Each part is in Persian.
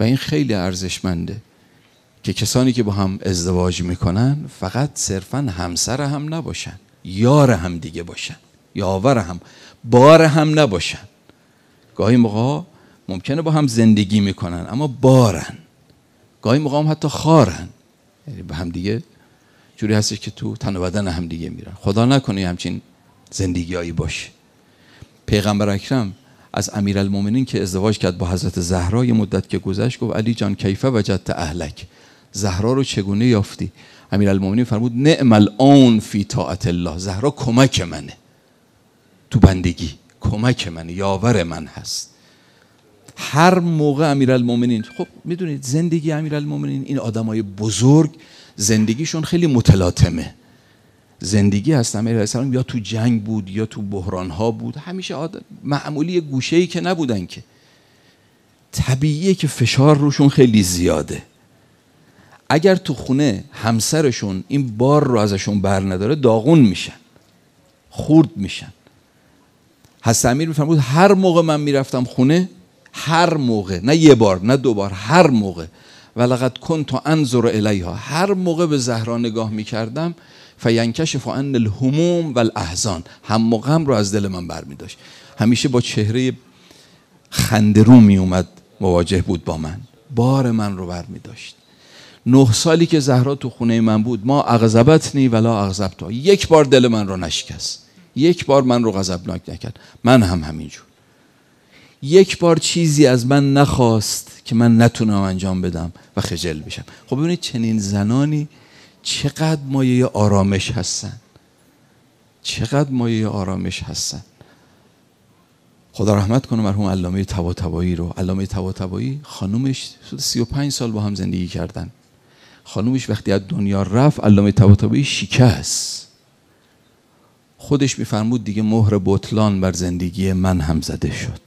و این خیلی ارزشمنده که کسانی که با هم ازدواج میکنن فقط صرفا همسر هم نباشن یار هم دیگه باشن یاور هم بار هم نباشن گاهی موقع ممکنه با هم زندگی میکنن اما بارن گاهی موقع هم حتی خارن یعنی به هم دیگه جوری هستش که تو تن و بدن هم دیگه میرن خدا نکنه همچین زندگیایی باشه پیغمبر اکرم از امیرالمومنین که ازدواج کرد با حضرت زهرا یه مدت که گذشت گفت علی جان کیفه وجدت اهلک زهرا رو چگونه یافتی امیرالمومنین فرمود نعم الان فی طاعت الله زهرا کمک منه تو بندگی کمک منه یاور من هست هر موقع امیرالمومنین خب میدونید زندگی امیرالمومنین این آدمای بزرگ زندگیشون خیلی متلاطمه زندگی هستم علیه السلام یا تو جنگ بود یا تو بحران ها بود همیشه آدم معمولی گوشه ای که نبودن که طبیعیه که فشار روشون خیلی زیاده اگر تو خونه همسرشون این بار رو ازشون بر نداره داغون میشن خورد میشن حضرت امیر بود هر موقع من میرفتم خونه هر موقع نه یه بار نه دو بار هر موقع ولقد تو انظر الیها هر موقع به زهرا نگاه میکردم فینکشف عن الهموم و الاحزان هم و غم رو از دل من بر می داشت همیشه با چهره خندرو می اومد مواجه بود با من بار من رو بر می داشت نه سالی که زهرا تو خونه من بود ما اغذبتنی ولا اغذبتا یک بار دل من رو نشکست یک بار من رو غضبناک نکرد من هم همینجور یک بار چیزی از من نخواست که من نتونم انجام بدم و خجل بشم خب ببینید چنین زنانی چقدر مایه آرامش هستن چقدر مایه آرامش هستن خدا رحمت کنه مرحوم علامه تواتبایی رو علامه تواتبایی خانومش و 35 سال با هم زندگی کردن خانومش وقتی از دنیا رفت علامه تواتبایی شکست خودش میفرمود دیگه مهر بطلان بر زندگی من هم زده شد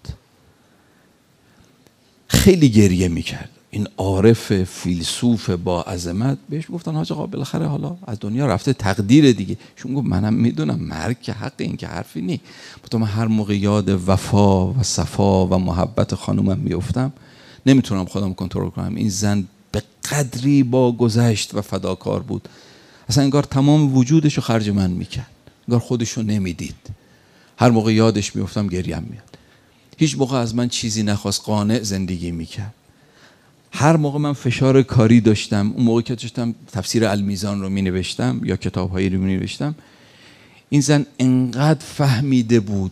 خیلی گریه میکرد این عارف فیلسوف با عظمت بهش گفتن حاج آقا بالاخره حالا از دنیا رفته تقدیر دیگه شون گفت منم میدونم مرگ که حق این که حرفی نی تو من هر موقع یاد وفا و صفا و محبت خانومم میفتم نمیتونم خودم کنترل کنم این زن به قدری با گذشت و فداکار بود اصلا انگار تمام وجودش رو خرج من میکرد انگار خودش رو نمیدید هر موقع یادش میفتم گریم میاد هیچ موقع از من چیزی نخواست قانع زندگی میکرد هر موقع من فشار کاری داشتم اون موقع که داشتم تفسیر المیزان رو می نوشتم یا کتاب هایی رو می نوشتم این زن انقدر فهمیده بود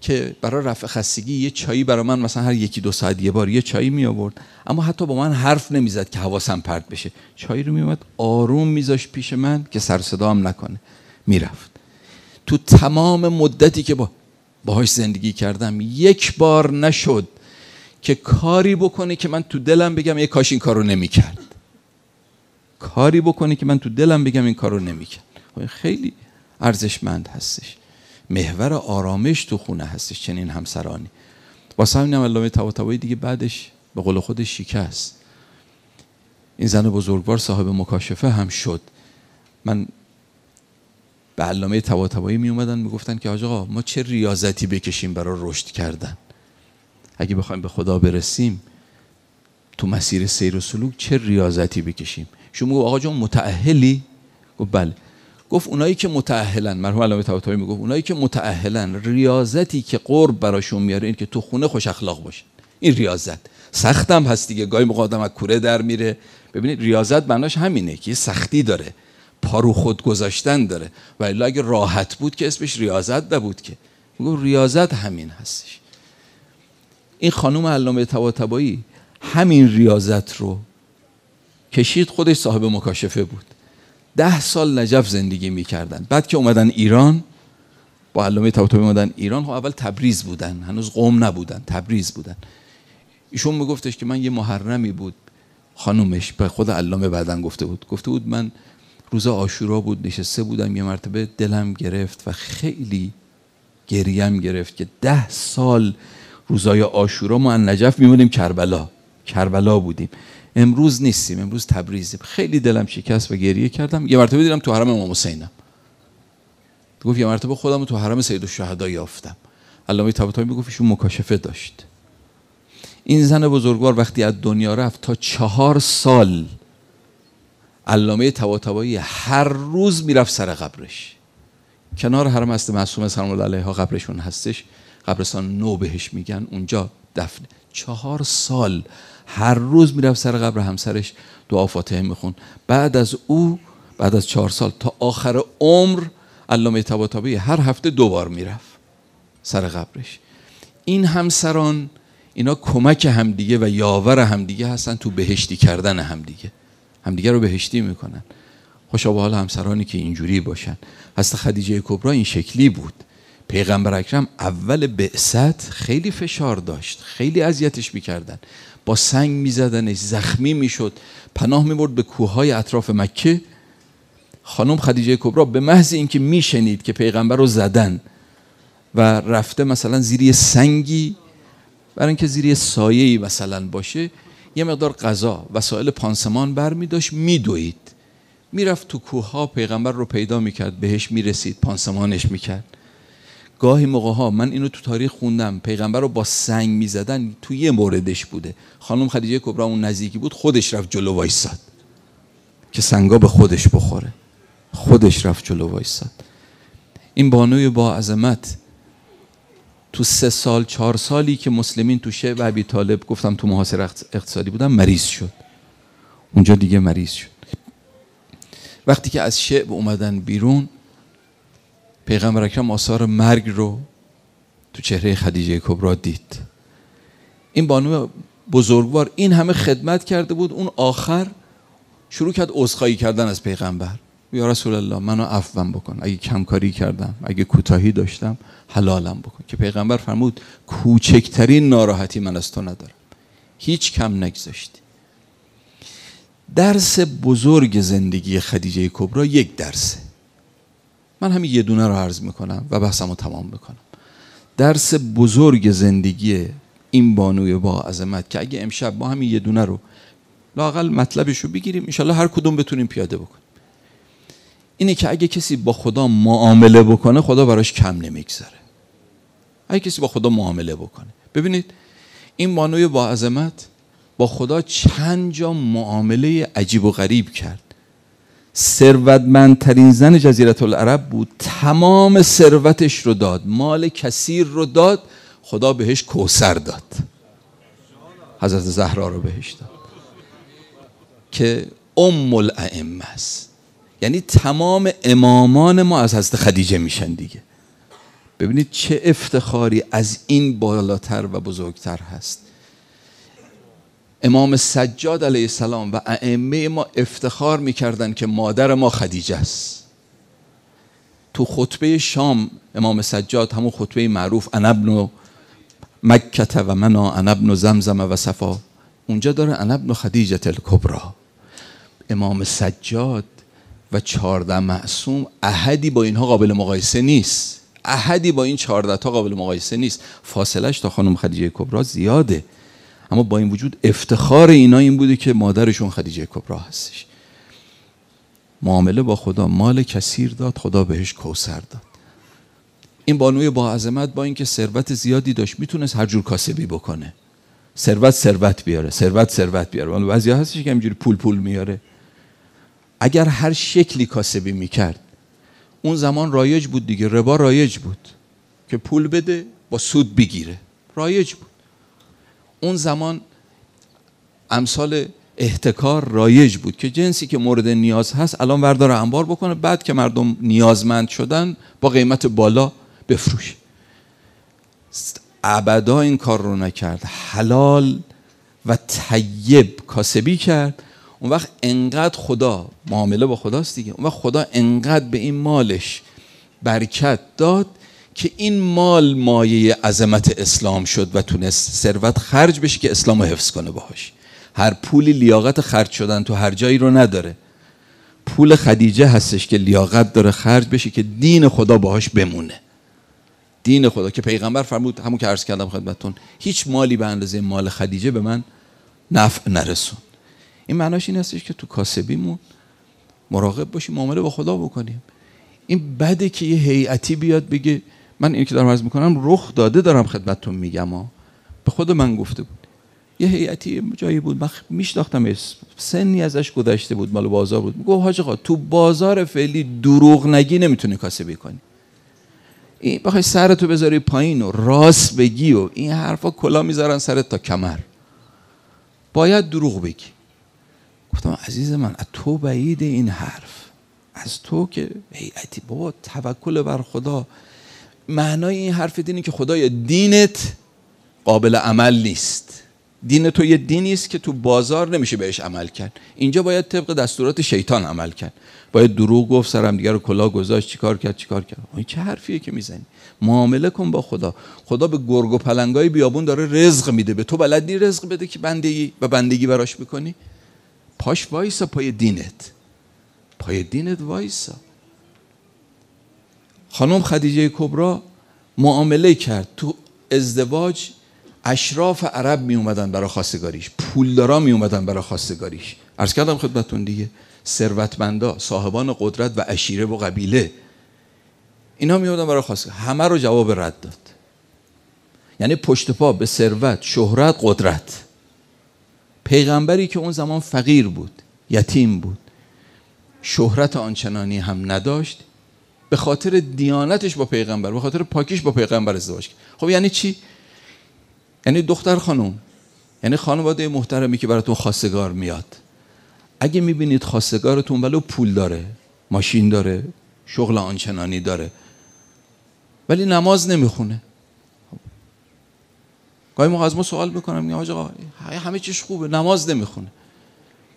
که برای رفع خستگی یه چایی برای من مثلا هر یکی دو ساعت یه بار یه چایی می آورد اما حتی با من حرف نمیزد که حواسم پرت بشه چایی رو می آمد آروم زاش پیش من که سر نکنه میرفت تو تمام مدتی که با باهاش زندگی کردم یک بار نشد که کاری بکنه که من تو دلم بگم یه کاش این کارو نمیکرد کاری بکنه که من تو دلم بگم این کارو نمیکرد خب خیلی ارزشمند هستش محور آرامش تو خونه هستش چنین همسرانی واسه همین هم علامه دیگه بعدش به قول خودش شکست این زن بزرگوار صاحب مکاشفه هم شد من به علامه تواتبایی می اومدن میگفتن که آقا ما چه ریاضتی بکشیم برای رشد کردن اگه بخوایم به خدا برسیم تو مسیر سیر و سلوک چه ریاضتی بکشیم شما گفت آقا جان متعهلی گفت بله گفت اونایی که متعهلن مرحوم علامه طباطبایی میگفت اونایی که متعهلن ریاضتی که قرب براشون میاره این که تو خونه خوش اخلاق باشن این ریاضت سختم هست دیگه گاهی موقع آدم از کوره در میره ببینید ریاضت معناش همینه که سختی داره پارو خود گذاشتن داره ولی اگه راحت بود که اسمش ریاضت نبود که میگه ریاضت همین هستش این خانم علامه تواتبایی همین ریاضت رو کشید خودش صاحب مکاشفه بود ده سال نجف زندگی میکردن بعد که اومدن ایران با علامه تواتبایی اومدن ایران خب اول تبریز بودن هنوز قوم نبودن تبریز بودن ایشون میگفتش که من یه محرمی بود خانومش به خود علامه بعدن گفته بود گفته بود من روز آشورا بود نشسته بودم یه مرتبه دلم گرفت و خیلی گریم گرفت که ده سال روزای آشورا ما ان نجف میمونیم کربلا کربلا بودیم امروز نیستیم امروز تبریزیم خیلی دلم شکست و گریه کردم یه مرتبه دیدم تو حرم امام حسینم گفت یه مرتبه خودم تو حرم سید الشهدا یافتم علامه طباطبایی میگفت ایشون مکاشفه داشت این زن بزرگوار وقتی از دنیا رفت تا چهار سال علامه طباطبایی هر روز میرفت سر قبرش کنار حرم است معصوم سلام الله علیها قبرشون هستش قبرستان نو بهش میگن اونجا دفن چهار سال هر روز میرفت سر قبر همسرش دعا فاتحه میخون بعد از او بعد از چهار سال تا آخر عمر علامه طباطبایی هر هفته دوبار میرفت سر قبرش این همسران اینا کمک همدیگه و یاور همدیگه هستن تو بهشتی کردن همدیگه همدیگه رو بهشتی میکنن خوشا به حال همسرانی که اینجوری باشن هست خدیجه کبرا این شکلی بود پیغمبر اکرم اول بعثت خیلی فشار داشت خیلی اذیتش میکردن با سنگ میزدنش زخمی میشد پناه میبرد به کوههای اطراف مکه خانم خدیجه کبرا به محض اینکه میشنید که پیغمبر رو زدن و رفته مثلا زیر سنگی برای اینکه زیر سایه مثلا باشه یه مقدار غذا وسایل پانسمان می داشت میدوید میرفت تو کوه ها پیغمبر رو پیدا میکرد بهش میرسید پانسمانش میکرد گاهی موقع ها من اینو تو تاریخ خوندم پیغمبر رو با سنگ زدن تو یه موردش بوده خانم خدیجه کبرا اون نزدیکی بود خودش رفت جلو وایساد که سنگا به خودش بخوره خودش رفت جلو وایساد این بانوی با عظمت تو سه سال چهار سالی که مسلمین تو شعب ابی طالب گفتم تو محاصر اقتصادی بودن مریض شد اونجا دیگه مریض شد وقتی که از شعب اومدن بیرون پیغمبر اکرم آثار مرگ رو تو چهره خدیجه کبرا دید این بانو بزرگوار این همه خدمت کرده بود اون آخر شروع کرد عذرخواهی کردن از پیغمبر یا رسول الله منو عفوم بکن اگه کمکاری کردم اگه کوتاهی داشتم حلالم بکن که پیغمبر فرمود کوچکترین ناراحتی من از تو ندارم هیچ کم نگذاشتی درس بزرگ زندگی خدیجه کبرا یک درسه من همین یه دونه رو عرض میکنم و بحثم رو تمام میکنم درس بزرگ زندگی این بانوی با عظمت که اگه امشب با همین یه دونه رو لاقل مطلبش رو بگیریم انشالله هر کدوم بتونیم پیاده بکنیم اینه که اگه کسی با خدا معامله بکنه خدا براش کم نمیگذره اگه کسی با خدا معامله بکنه ببینید این بانوی با عظمت با خدا چند جا معامله عجیب و غریب کرد ثروتمندترین زن جزیرت العرب بود تمام ثروتش رو داد مال کثیر رو داد خدا بهش کوسر داد حضرت زهرا رو بهش داد که ام الائمه است یعنی تمام امامان ما از حضرت خدیجه میشن دیگه ببینید چه افتخاری از این بالاتر و بزرگتر هست امام سجاد علیه السلام و ائمه ما افتخار میکردند که مادر ما خدیجه است تو خطبه شام امام سجاد همون خطبه معروف انا ابن مکت و منا انا ابن زمزم و صفا اونجا داره انا ابن خدیجه الکبرا امام سجاد و چهارده معصوم احدی با اینها قابل مقایسه نیست احدی با این چهارده تا قابل مقایسه نیست فاصلش تا خانم خدیجه کبرا زیاده اما با این وجود افتخار اینا این بوده که مادرشون خدیجه کبرا هستش معامله با خدا مال کثیر داد خدا بهش کوسر داد این بانوی با عظمت با اینکه ثروت زیادی داشت میتونست هر جور کاسبی بکنه ثروت ثروت بیاره ثروت ثروت بیاره ولی بعضی هستش که همینجوری پول پول میاره اگر هر شکلی کاسبی میکرد اون زمان رایج بود دیگه ربا رایج بود که پول بده با سود بگیره رایج بود اون زمان امثال احتکار رایج بود که جنسی که مورد نیاز هست الان وردار انبار بکنه بعد که مردم نیازمند شدن با قیمت بالا بفروش. ابدا این کار رو نکرد حلال و طیب کاسبی کرد اون وقت انقدر خدا معامله با خداست دیگه اون وقت خدا انقدر به این مالش برکت داد که این مال مایه عظمت اسلام شد و تونست ثروت خرج بشه که اسلام رو حفظ کنه باهاش هر پولی لیاقت خرج شدن تو هر جایی رو نداره پول خدیجه هستش که لیاقت داره خرج بشه که دین خدا باهاش بمونه دین خدا که پیغمبر فرمود همون که عرض کردم خدمتتون هیچ مالی به اندازه مال خدیجه به من نفع نرسون این معناش این هستش که تو کاسبیمون مراقب باشیم معامله با خدا بکنیم این بده که یه هیئتی بیاد بگه من این که دارم عرض میکنم رخ داده دارم خدمتتون میگم ها به خود من گفته بود یه هیئتی جایی بود من میشناختم سنی ازش گذشته بود مال بازار بود گفت حاج تو بازار فعلی دروغ نگی نمیتونی کاسبی کنی این بخوای سرتو بذاری پایین و راست بگی و این حرفا کلا میذارن سرت تا کمر باید دروغ بگی گفتم عزیز من از تو بعید این حرف از تو که هیئتی بابا توکل بر خدا معنای این حرف دینی که خدای دینت قابل عمل نیست دین تو یه دینی است که تو بازار نمیشه بهش عمل کرد اینجا باید طبق دستورات شیطان عمل کرد باید دروغ گفت سرم دیگر رو کلا گذاشت چیکار کرد چیکار کرد این چه حرفیه که میزنی معامله کن با خدا خدا به گرگ و پلنگای بیابون داره رزق میده به تو بلدی رزق بده که بندگی و بندگی براش میکنی پاش وایسا پای دینت پای دینت وایسا خانم خدیجه کبرا معامله کرد تو ازدواج اشراف عرب می اومدن برای خواستگاریش پولدارا می اومدن برای خواستگاریش عرض کردم خدمتتون دیگه ثروتمندا صاحبان قدرت و اشیره و قبیله اینا می اومدن برای خواستگاری همه رو جواب رد داد یعنی پشت پا به ثروت شهرت قدرت پیغمبری که اون زمان فقیر بود یتیم بود شهرت آنچنانی هم نداشت به خاطر دیانتش با پیغمبر به خاطر پاکیش با پیغمبر ازدواج کرد خب یعنی چی یعنی دختر خانم یعنی خانواده محترمی که براتون خواستگار میاد اگه میبینید خواستگارتون ولو پول داره ماشین داره شغل آنچنانی داره ولی نماز نمیخونه گاهی موقع از ما سوال میکنم آقا همه چیش خوبه نماز نمیخونه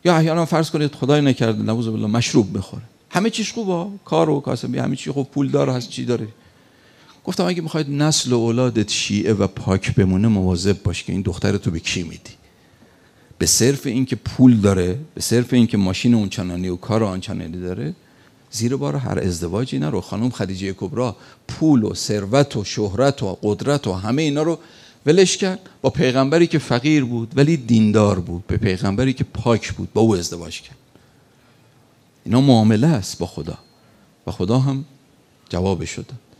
یا احیانا فرض کنید خدای نکرده نعوذ بالله مشروب بخوره همه چیش خوبه کار و کاسبی همه چی خوب داره هست چی داره گفتم اگه میخواید نسل و اولادت شیعه و پاک بمونه مواظب باش که این دختر تو به کی میدی به صرف اینکه پول داره به صرف اینکه ماشین اونچنانی و کار آنچنانی داره زیر بار هر ازدواجی نرو خانم خدیجه کبرا پول و ثروت و شهرت و قدرت و همه اینا رو ولش کرد با پیغمبری که فقیر بود ولی دیندار بود به پیغمبری که پاک بود با او ازدواج کرد اینا معامله است با خدا و خدا هم جوابش شده